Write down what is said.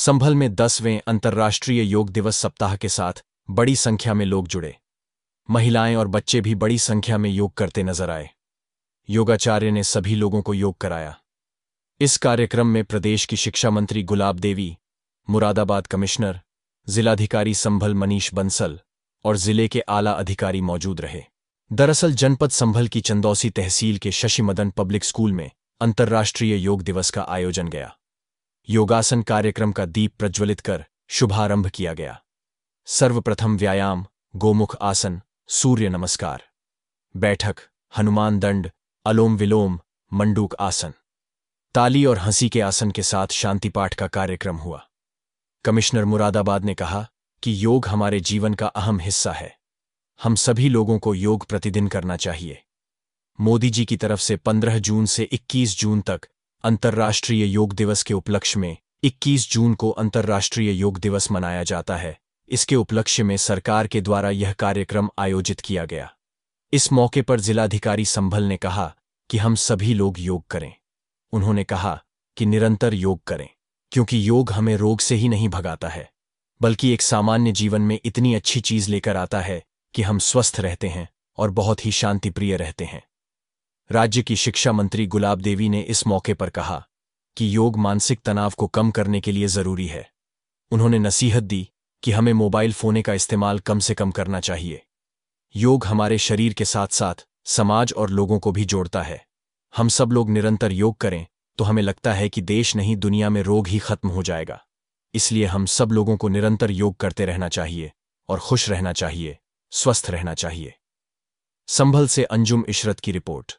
संभल में दसवें अंतर्राष्ट्रीय योग दिवस सप्ताह के साथ बड़ी संख्या में लोग जुड़े महिलाएं और बच्चे भी बड़ी संख्या में योग करते नजर आए योगाचार्य ने सभी लोगों को योग कराया इस कार्यक्रम में प्रदेश की शिक्षा मंत्री गुलाब देवी मुरादाबाद कमिश्नर जिलाधिकारी संभल मनीष बंसल और जिले के आला अधिकारी मौजूद रहे दरअसल जनपद संभल की चंदौसी तहसील के शशिमदन मदन पब्लिक स्कूल में अंतर्राष्ट्रीय योग दिवस का आयोजन गया योगासन कार्यक्रम का दीप प्रज्वलित कर शुभारंभ किया गया सर्वप्रथम व्यायाम गोमुख आसन सूर्य नमस्कार बैठक हनुमान दंड अलोम विलोम मंडूक आसन ताली और हंसी के आसन के साथ शांति पाठ का कार्यक्रम हुआ कमिश्नर मुरादाबाद ने कहा कि योग हमारे जीवन का अहम हिस्सा है हम सभी लोगों को योग प्रतिदिन करना चाहिए मोदी जी की तरफ से 15 जून से 21 जून तक अंतर्राष्ट्रीय योग दिवस के उपलक्ष्य में 21 जून को अंतर्राष्ट्रीय योग दिवस मनाया जाता है इसके उपलक्ष्य में सरकार के द्वारा यह कार्यक्रम आयोजित किया गया इस मौके पर जिलाधिकारी संभल ने कहा कि हम सभी लोग योग करें उन्होंने कहा कि निरंतर योग करें क्योंकि योग हमें रोग से ही नहीं भगाता है बल्कि एक सामान्य जीवन में इतनी अच्छी चीज लेकर आता है कि हम स्वस्थ रहते हैं और बहुत ही शांतिप्रिय रहते हैं राज्य की शिक्षा मंत्री गुलाब देवी ने इस मौके पर कहा कि योग मानसिक तनाव को कम करने के लिए जरूरी है उन्होंने नसीहत दी कि हमें मोबाइल फोने का इस्तेमाल कम से कम करना चाहिए योग हमारे शरीर के साथ साथ समाज और लोगों को भी जोड़ता है हम सब लोग निरंतर योग करें तो हमें लगता है कि देश नहीं दुनिया में रोग ही खत्म हो जाएगा इसलिए हम सब लोगों को निरंतर योग करते रहना चाहिए और खुश रहना चाहिए स्वस्थ रहना चाहिए संभल से अंजुम इशरत की रिपोर्ट